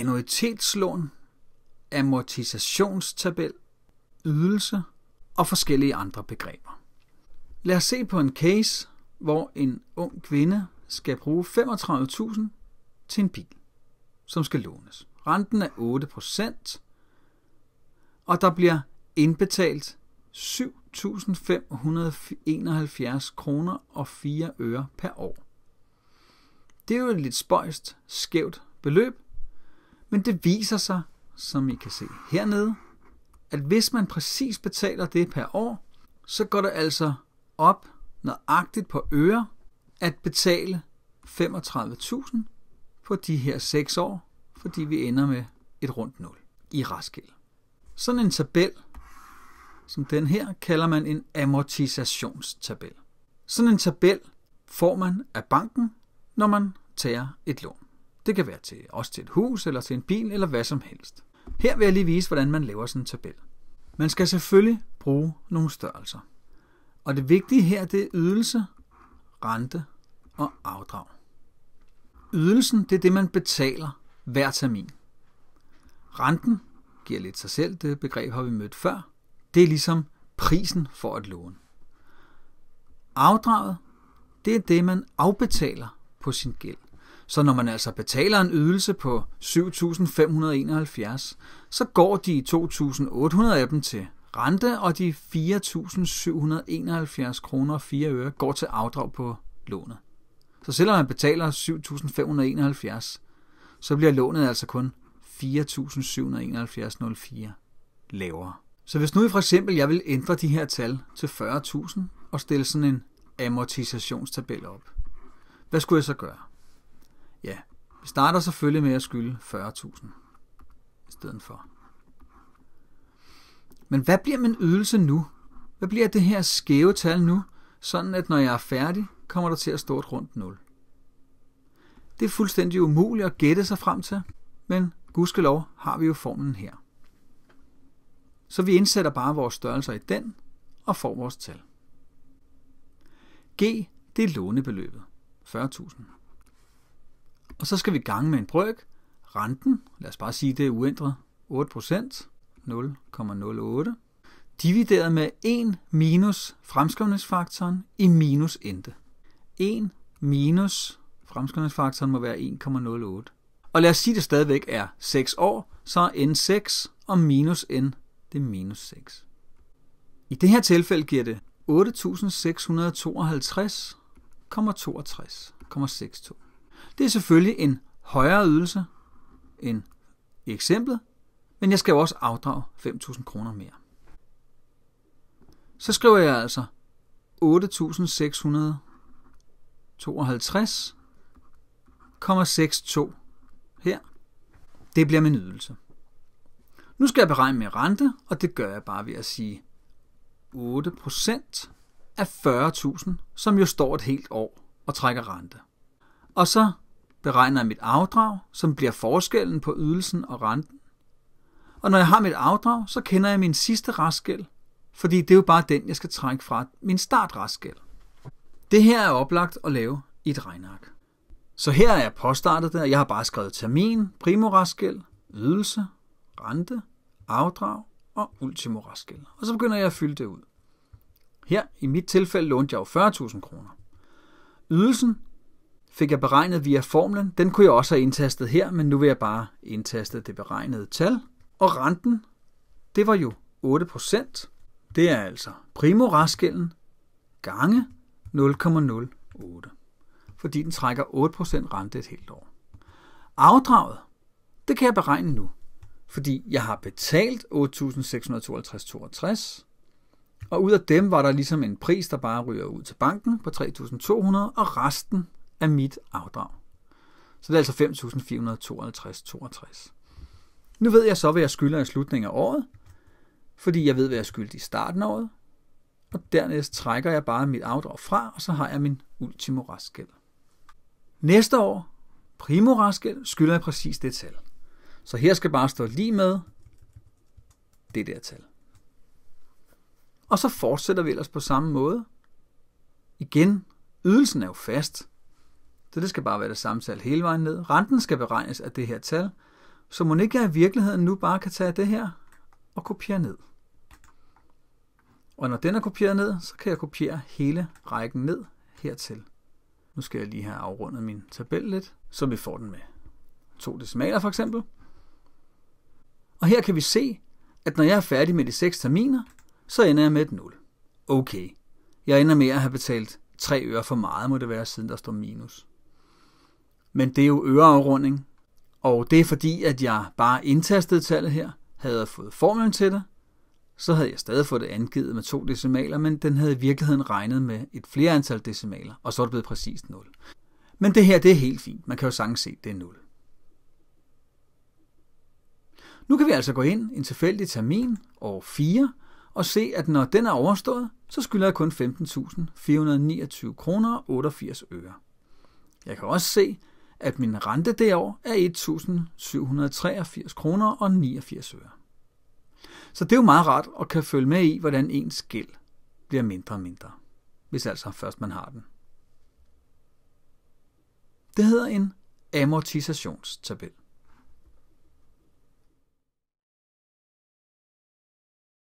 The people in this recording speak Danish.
annuitetslån, amortisationstabel, ydelse og forskellige andre begreber. Lad os se på en case, hvor en ung kvinde skal bruge 35.000 til en bil, som skal lånes. Renten er 8%, og der bliver indbetalt 7.571 kroner og 4 øre per år. Det er jo et lidt spøjst skævt beløb, men det viser sig, som I kan se hernede, at hvis man præcis betaler det per år, så går det altså op nøjagtigt på øre at betale 35.000 på de her 6 år, fordi vi ender med et rundt nul i restgæld. Sådan en tabel, som den her, kalder man en amortisationstabel. Sådan en tabel får man af banken, når man tager et lån. Det kan være til, også til et hus, eller til en bil, eller hvad som helst. Her vil jeg lige vise, hvordan man laver sådan en tabel. Man skal selvfølgelig bruge nogle størrelser. Og det vigtige her, det er ydelse, rente og afdrag. Ydelsen, det er det, man betaler hver termin. Renten giver lidt sig selv, det begreb har vi mødt før. Det er ligesom prisen for at låne. Afdraget, det er det, man afbetaler på sin gæld. Så når man altså betaler en ydelse på 7.571, så går de 2.800 af dem til rente, og de 4.771 kroner og 4 øre går til afdrag på lånet. Så selvom man betaler 7.571, så bliver lånet altså kun 4.771,04 lavere. Så hvis nu for eksempel jeg vil ændre de her tal til 40.000 og stille sådan en amortisationstabel op, hvad skulle jeg så gøre? Vi starter selvfølgelig med at skylde 40.000 i stedet for. Men hvad bliver min ydelse nu? Hvad bliver det her skæve tal nu, sådan at når jeg er færdig, kommer der til at stå et rundt 0? Det er fuldstændig umuligt at gætte sig frem til, men gudskelov har vi jo formlen her. Så vi indsætter bare vores størrelser i den og får vores tal. G, det er lånebeløbet. 40.000. Og så skal vi gange med en brøk. Renten, lad os bare sige, det er uændret 8%, 0,08, divideret med 1 minus fremskrivningsfaktoren i minus ente. 1 minus fremskrivningsfaktoren må være 1,08. Og lad os sige, det stadigvæk er 6 år, så er n6 og minus n, det er minus 6. I det her tilfælde giver det 8.652,62,62. Det er selvfølgelig en højere ydelse end i eksemplet, men jeg skal jo også afdrage 5.000 kroner mere. Så skriver jeg altså 8.652,62 her. Det bliver min ydelse. Nu skal jeg beregne min rente, og det gør jeg bare ved at sige 8% af 40.000, som jo står et helt år og trækker rente. Og så beregner jeg mit afdrag, som bliver forskellen på ydelsen og renten. Og når jeg har mit afdrag, så kender jeg min sidste restgæld, fordi det er jo bare den, jeg skal trække fra min startrestgæld. Det her er oplagt at lave i et regneark. Så her er jeg påstartet der. Jeg har bare skrevet termin, primorestgæld, ydelse, rente, afdrag og ultimorestgæld. Og så begynder jeg at fylde det ud. Her i mit tilfælde lånte jeg jo 40.000 kroner. Ydelsen fik jeg beregnet via formlen. Den kunne jeg også have indtastet her, men nu vil jeg bare indtaste det beregnede tal. Og renten, det var jo 8%. Det er altså primoraskillen gange 0,08, fordi den trækker 8% rente et helt år. Afdraget, det kan jeg beregne nu, fordi jeg har betalt 8.652,62, og ud af dem var der ligesom en pris, der bare ryger ud til banken på 3.200, og resten af mit afdrag. Så det er altså 5.452,62. Nu ved jeg så, hvad jeg skylder i slutningen af året, fordi jeg ved, hvad jeg skyldte i starten af året, og dernæst trækker jeg bare mit afdrag fra, og så har jeg min ultimo restgæld. Næste år, primo restgæld, skylder jeg præcis det tal. Så her skal bare stå lige med det der tal. Og så fortsætter vi ellers på samme måde. Igen, ydelsen er jo fast, så det skal bare være det samme tal hele vejen ned. Renten skal beregnes af det her tal, så må ikke jeg i virkeligheden nu bare kan tage det her og kopiere ned. Og når den er kopieret ned, så kan jeg kopiere hele rækken ned hertil. Nu skal jeg lige have afrundet min tabel lidt, så vi får den med. To decimaler for eksempel. Og her kan vi se, at når jeg er færdig med de seks terminer, så ender jeg med et 0. Okay, jeg ender med at have betalt 3 øre for meget, må det være, siden der står minus men det er jo øreafrunding. Og det er fordi, at jeg bare indtastede tallet her, havde fået formlen til det, så havde jeg stadig fået det angivet med to decimaler, men den havde i virkeligheden regnet med et flere antal decimaler, og så er det blevet præcist 0. Men det her, det er helt fint. Man kan jo sagtens se, at det er 0. Nu kan vi altså gå ind en tilfældig termin, år 4, og se, at når den er overstået, så skylder jeg kun 15.429 kroner 88 øre. Jeg kan også se, at min rente derovre er 1.783 kroner og 89 øre. Så det er jo meget rart at kan følge med i, hvordan ens gæld bliver mindre og mindre, hvis altså først man har den. Det hedder en amortisationstabel.